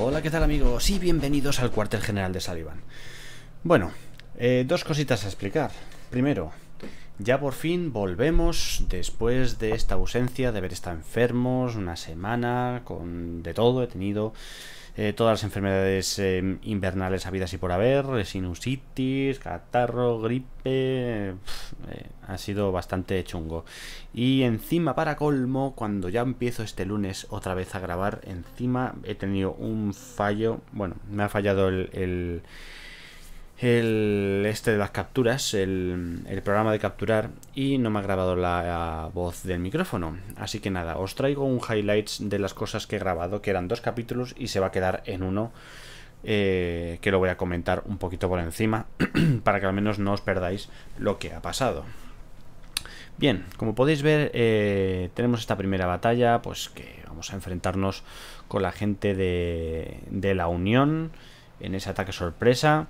Hola, ¿qué tal amigos? Y bienvenidos al cuartel general de Sullivan. Bueno, eh, dos cositas a explicar. Primero, ya por fin volvemos después de esta ausencia, de haber estado enfermos una semana, con de todo, he tenido eh, todas las enfermedades eh, invernales habidas y por haber, eh, sinusitis, catarro, gripe, ha sido bastante chungo. Y encima, para colmo, cuando ya empiezo este lunes otra vez a grabar, encima he tenido un fallo, bueno, me ha fallado el el este de las capturas, el, programa de capturar y no me ha grabado la, voz del micrófono. Así que nada, os traigo un highlights de las cosas que he grabado, que eran dos capítulos y se va a quedar en uno, eh, que lo voy a comentar un poquito por encima, para que al menos no os perdáis lo que ha pasado. Bien, como podéis ver, eh, tenemos esta primera batalla, pues que vamos a enfrentarnos con la gente de, de la Unión en ese ataque sorpresa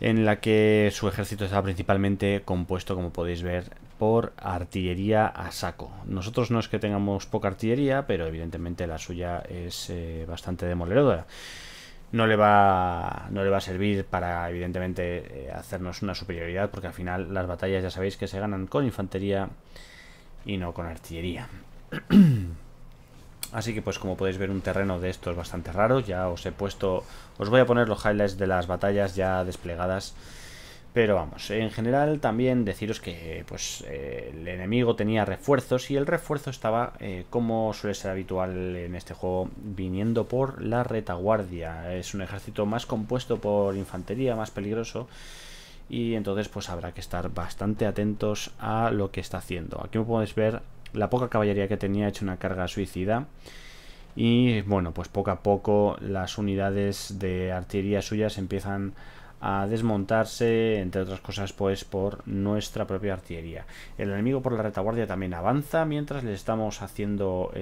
en la que su ejército está principalmente compuesto, como podéis ver, por artillería a saco. Nosotros no es que tengamos poca artillería, pero evidentemente la suya es eh, bastante demoledora. No le, va, no le va a servir para, evidentemente, eh, hacernos una superioridad, porque al final las batallas ya sabéis que se ganan con infantería y no con artillería. Así que pues como podéis ver un terreno de estos bastante raro, ya os he puesto, os voy a poner los highlights de las batallas ya desplegadas. Pero vamos, en general también deciros que pues eh, el enemigo tenía refuerzos y el refuerzo estaba, eh, como suele ser habitual en este juego, viniendo por la retaguardia. Es un ejército más compuesto por infantería, más peligroso y entonces pues habrá que estar bastante atentos a lo que está haciendo. Aquí podéis ver la poca caballería que tenía ha hecho una carga suicida. Y bueno, pues poco a poco las unidades de artillería suyas empiezan a desmontarse, entre otras cosas, pues por nuestra propia artillería. El enemigo por la retaguardia también avanza mientras le estamos haciendo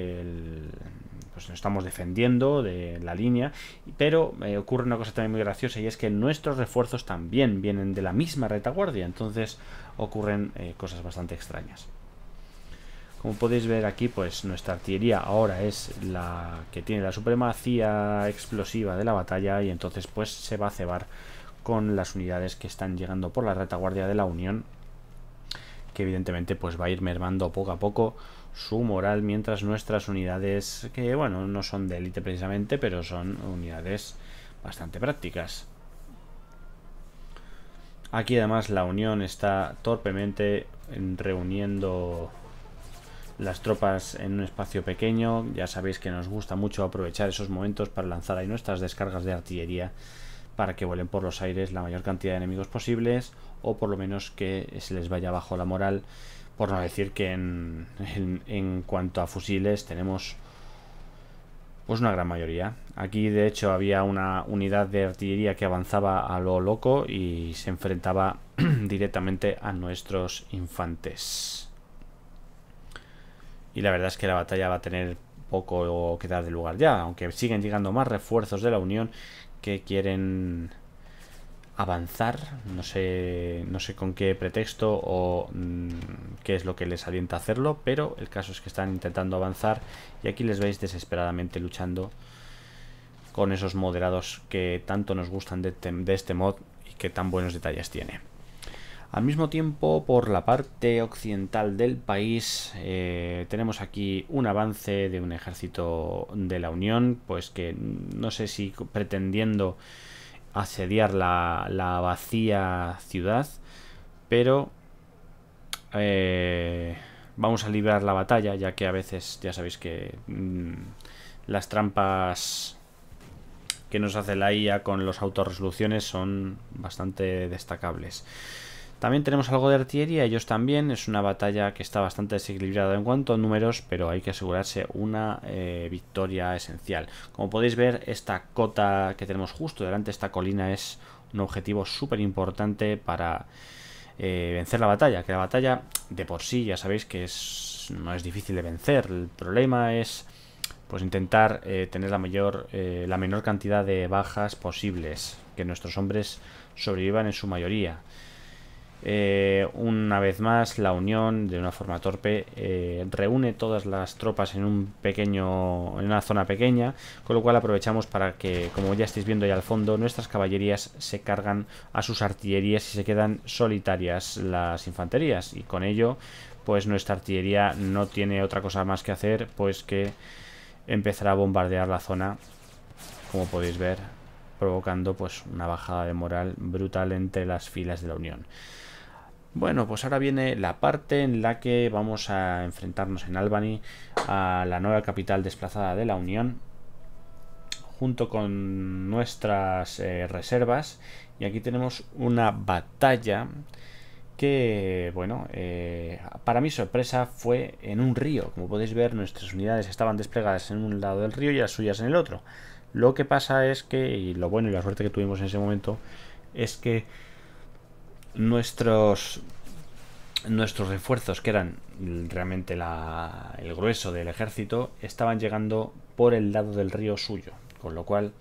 Pues estamos defendiendo de la línea, pero eh, ocurre una cosa también muy graciosa y es que nuestros refuerzos también vienen de la misma retaguardia, entonces ocurren eh, cosas bastante extrañas. Como podéis ver aquí, pues nuestra artillería ahora es la que tiene la supremacía explosiva de la batalla y entonces pues se va a cebar con las unidades que están llegando por la retaguardia de la Unión, que evidentemente pues va a ir mermando poco a poco su moral mientras nuestras unidades, que bueno, no son de élite precisamente, pero son unidades bastante prácticas. Aquí además la Unión está torpemente reuniendo las tropas en un espacio pequeño. Ya sabéis que nos gusta mucho aprovechar esos momentos para lanzar ahí nuestras descargas de artillería para que vuelen por los aires la mayor cantidad de enemigos posibles o por lo menos que se les vaya bajo la moral. Por no decir que en, cuanto a fusiles tenemos pues una gran mayoría. Aquí de hecho había una unidad de artillería que avanzaba a lo loco y se enfrentaba directamente a nuestros infantes y la verdad es que la batalla va a tener poco que dar de lugar ya, aunque siguen llegando más refuerzos de la Unión que quieren avanzar, no sé, no sé con qué pretexto o mm, qué es lo que les alienta a hacerlo, pero el caso es que están intentando avanzar y aquí les veis desesperadamente luchando con esos moderados que tanto nos gustan de este mod y que tan buenos detalles tiene. Al mismo tiempo, por la parte occidental del país, eh, tenemos aquí un avance de un ejército de la Unión, pues que no sé si pretendiendo asediar la, vacía ciudad, pero eh, vamos a librar la batalla, ya que a veces ya sabéis que mm, las trampas que nos hace la IA con los autorresoluciones son bastante destacables. También tenemos algo de artillería, ellos también. Es una batalla que está bastante desequilibrada en cuanto a números, pero hay que asegurarse una eh, victoria esencial. Como podéis ver, esta cota que tenemos justo delante esta colina es un objetivo súper importante para eh, vencer la batalla. Que la batalla de por sí ya sabéis que es, no es difícil de vencer. El problema es pues intentar eh, tener la mayor la menor cantidad de bajas posibles que nuestros hombres sobrevivan en su mayoría eh, una vez más, la Unión, de una forma torpe, eh, reúne todas las tropas en un pequeño, en una zona pequeña, con lo cual aprovechamos para que, como ya estáis viendo ahí al fondo, nuestras caballerías se cargan a sus artillerías y se quedan solitarias las infanterías. Y con ello, pues nuestra artillería no tiene otra cosa más que hacer, pues que empezará a bombardear la zona, como podéis ver provocando pues una bajada de moral brutal entre las filas de la Unión. Bueno, pues ahora viene la parte en la que vamos a enfrentarnos en Albany a la nueva capital desplazada de la Unión junto con nuestras eh, reservas y aquí tenemos una batalla que, bueno, eh, para mi sorpresa fue en un río. Como podéis ver, nuestras unidades estaban desplegadas en un lado del río y las suyas en el otro. Lo que pasa es que, y lo bueno y la suerte que tuvimos en ese momento, es que nuestros nuestros refuerzos, que eran realmente el grueso del ejército, estaban llegando por el lado del río Suyo, con lo cual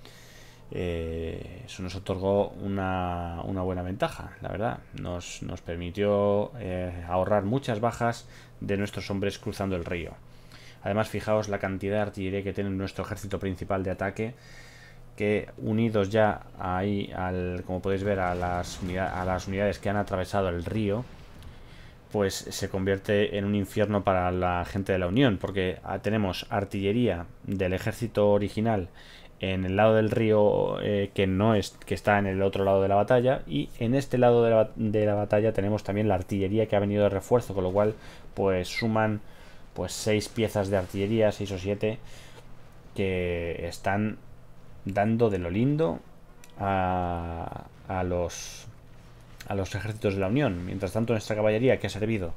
eh, eso nos otorgó una, buena ventaja, la verdad. Nos, nos permitió eh, ahorrar muchas bajas de nuestros hombres cruzando el río. Además, fijaos la cantidad de artillería que tiene nuestro ejército principal de ataque que unidos ya ahí, al, como podéis ver, a las, a las unidades que han atravesado el río, pues se convierte en un infierno para la gente de la Unión, porque ah, tenemos artillería del ejército original en el lado del río eh, que no es que está en el otro lado de la batalla y en este lado de la, de la batalla tenemos también la artillería que ha venido de refuerzo con lo cual pues suman pues seis piezas de artillería seis o siete que están dando de lo lindo a, a, los, a los ejércitos de la Unión. Mientras tanto, nuestra caballería, que ha servido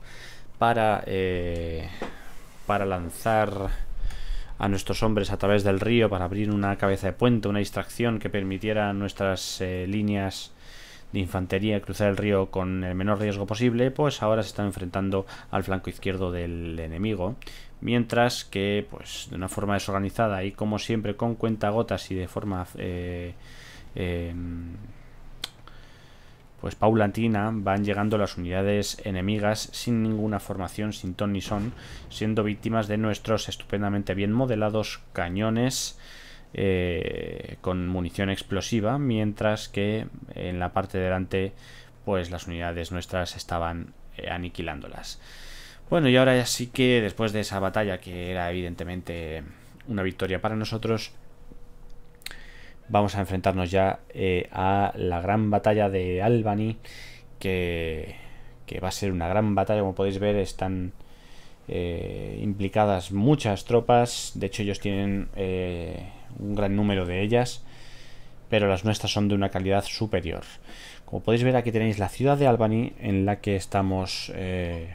para, eh, para lanzar a nuestros hombres a través del río, para abrir una cabeza de puente, una distracción que permitiera nuestras eh, líneas de infantería cruzar el río con el menor riesgo posible, pues ahora se están enfrentando al flanco izquierdo del enemigo. Mientras que, pues, de una forma desorganizada y como siempre con cuentagotas y de forma eh, em, pues paulatina van llegando las unidades enemigas sin ninguna formación, sin ton ni son, siendo víctimas de nuestros estupendamente bien modelados cañones eh, con munición explosiva, mientras que en la parte delante pues las unidades nuestras estaban eh, aniquilándolas. Bueno, y ahora ya sí que después de esa batalla que era evidentemente una victoria para nosotros, vamos a enfrentarnos ya eh, a la gran batalla de Albany, que, que, va a ser una gran batalla, como podéis ver, están implicadas muchas tropas, de hecho ellos tienen un gran número de ellas, pero las nuestras son de una calidad superior. Como podéis ver aquí tenéis la ciudad de Albany en la que estamos, eh,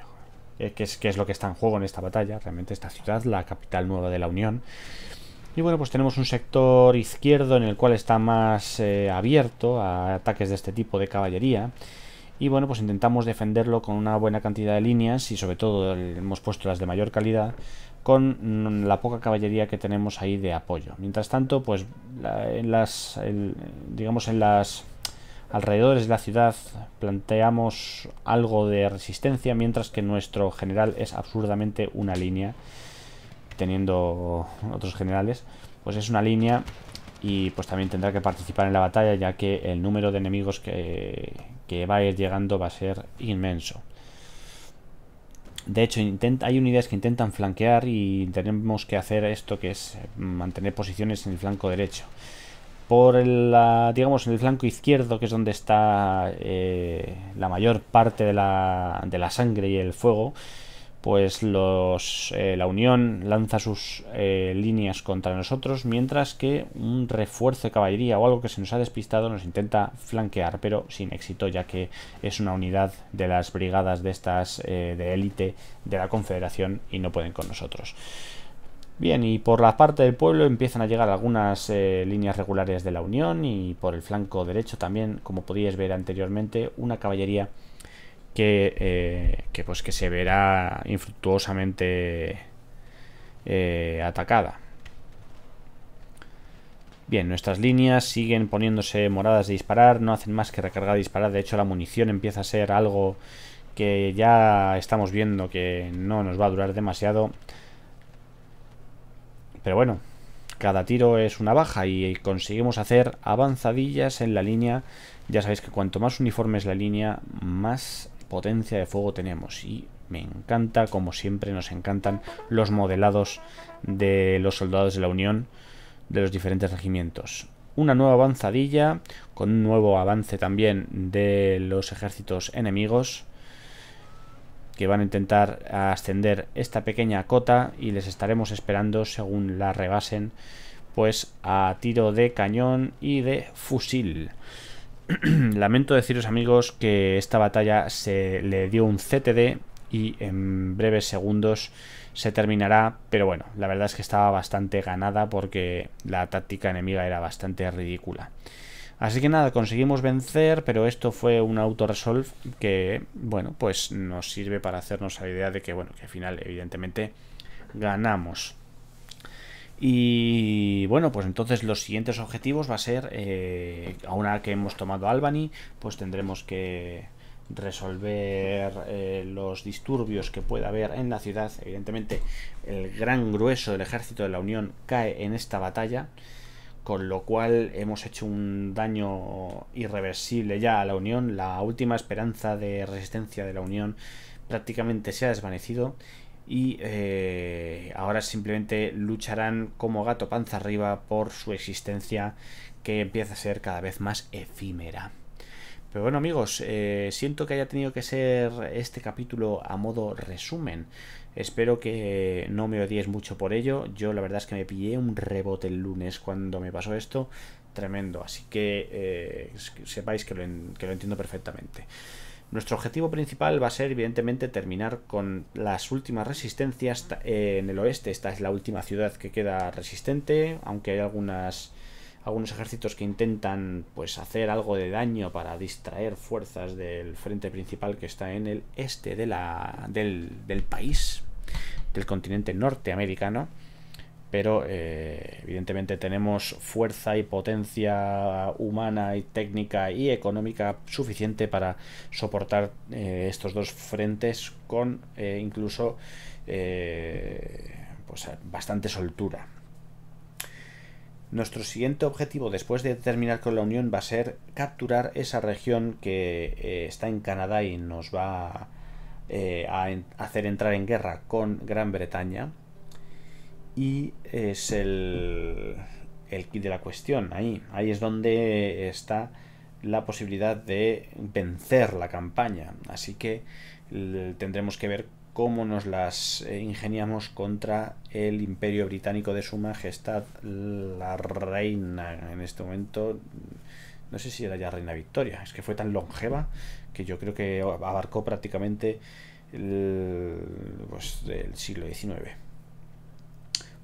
eh, que, es, lo que está en juego en esta batalla, realmente esta ciudad, la capital nueva de la Unión. Y bueno, pues tenemos un sector izquierdo en el cual está más eh, abierto a ataques de este tipo de caballería. Y bueno, pues intentamos defenderlo con una buena cantidad de líneas y sobre todo hemos puesto las de mayor calidad con la poca caballería que tenemos ahí de apoyo. Mientras tanto, pues en las, digamos, en las alrededores de la ciudad planteamos algo de resistencia, mientras que nuestro general es absurdamente una línea, teniendo otros generales, pues es una línea y pues también tendrá que participar en la batalla, ya que el número de enemigos que, que va a ir llegando va a ser inmenso. De hecho, hay unidades que intentan flanquear y tenemos que hacer esto que es eh, mantener posiciones en el flanco derecho. Por el, digamos, en el flanco izquierdo, que es donde está eh, la mayor parte de la, de la sangre y el fuego, pues los, eh, la Unión lanza sus eh, líneas contra nosotros, mientras que un refuerzo de caballería o algo que se nos ha despistado nos intenta flanquear, pero sin éxito, ya que es una unidad de las brigadas de estas eh, de élite de la Confederación y no pueden con nosotros. Bien, y por la parte del pueblo empiezan a llegar algunas líneas regulares de la Unión y por el flanco derecho también, como podíais ver anteriormente, una caballería eh, que, pues que se verá infructuosamente eh, atacada. Bien, nuestras líneas siguen poniéndose moradas de disparar, no hacen más que recargar y disparar, de hecho la munición empieza a ser algo que ya estamos viendo que no nos va a durar demasiado. Pero bueno, cada tiro es una baja y conseguimos hacer avanzadillas en la línea. Ya sabéis que cuanto más uniforme es la línea, más potencia de fuego tenemos. Y me encanta, como siempre, nos encantan los modelados de los soldados de la Unión de los diferentes regimientos. Una nueva avanzadilla, con un nuevo avance también de los ejércitos enemigos que van a intentar ascender esta pequeña cota y les estaremos esperando según la rebasen pues a tiro de cañón y de fusil. Lamento deciros amigos que esta batalla se le dio un CTD y en breves segundos se terminará, pero bueno, la verdad es que estaba bastante ganada porque la táctica enemiga era bastante ridícula. Así que nada, conseguimos vencer, pero esto fue un auto-resolve que, bueno, pues nos sirve para hacernos la idea de que, bueno, que al final evidentemente ganamos. Y bueno, pues entonces los siguientes objetivos va a ser, eh, a una que hemos tomado Albany, pues tendremos que resolver eh, los disturbios que pueda haber en la ciudad. Evidentemente, el gran grueso del ejército de la Unión cae en esta batalla, con lo cual hemos hecho un daño irreversible ya a la Unión. La última esperanza de resistencia de la Unión prácticamente se ha desvanecido y eh, ahora simplemente lucharán como gato panza arriba por su existencia que empieza a ser cada vez más efímera. Pero bueno amigos, eh, siento que haya tenido que ser este capítulo a modo resumen. Espero que no me odies mucho por ello. Yo la verdad es que me pillé un rebote el lunes cuando me pasó esto. Tremendo. Así que eh, sepáis que que lo entiendo perfectamente. Nuestro objetivo principal va a ser, evidentemente, terminar con las últimas resistencias eh, en el oeste. Esta es la última ciudad que queda resistente, aunque hay algunas algunos ejércitos que intentan pues hacer algo de daño para distraer fuerzas del frente principal que está en el este de la, del, del país, del continente norteamericano pero eh, evidentemente tenemos fuerza y potencia humana y técnica y económica suficiente para soportar eh, estos dos frentes con eh, incluso pues, bastante soltura. Nuestro siguiente objetivo después de terminar con la Unión va a ser capturar esa región que está en Canadá y nos va a hacer entrar en guerra con Gran Bretaña y es el, el kit de la cuestión. Ahí, ahí es donde está la posibilidad de vencer la campaña. Así que tendremos que ver cómo nos las eh, ingeniamos contra el imperio británico de su majestad, la reina en este momento. No sé si era ya reina Victoria, es que fue tan longeva que yo creo que abarcó prácticamente el, pues, el siglo XIX.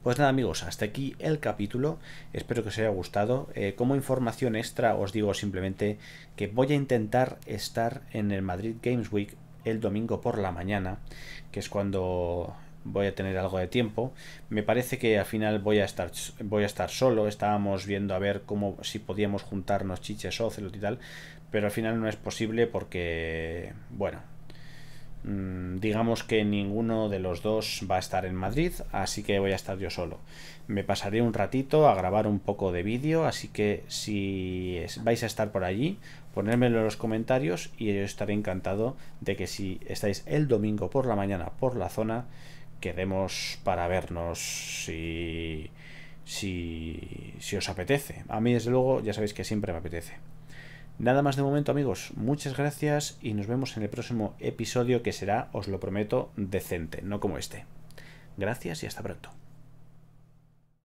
Pues nada amigos, hasta aquí el capítulo, espero que os haya gustado. Eh, como información extra os digo simplemente que voy a intentar estar en el Madrid Games Week el domingo por la mañana, que es cuando voy a tener algo de tiempo. Me parece que al final voy a estar voy a estar solo. Estábamos viendo a ver cómo si podíamos juntarnos chiches o y tal, pero al final no es posible porque bueno, Mm, digamos que ninguno de los dos va a estar en Madrid, así que voy a estar yo solo. Me pasaré un ratito a grabar un poco de vídeo, así que si vais a estar por allí, ponérmelo en los comentarios y yo estaré encantado de que si estáis el domingo por la mañana por la zona, quedemos para vernos si, si, si os apetece. A mí desde luego ya sabéis que siempre me apetece. Nada más de momento amigos, muchas gracias y nos vemos en el próximo episodio que será, os lo prometo, decente, no como este. Gracias y hasta pronto.